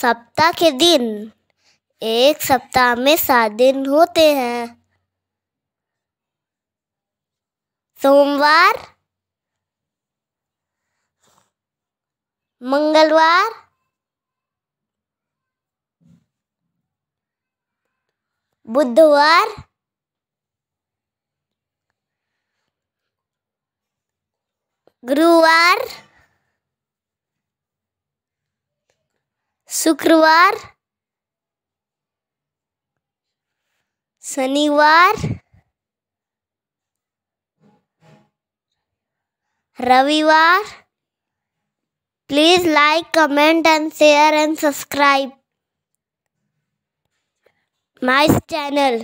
सप्ताह के दिन एक सप्ताह में सात दिन होते हैं सोमवार मंगलवार बुधवार गुरुवार शुक्रवार शनिवार रविवार please like comment and share and subscribe my channel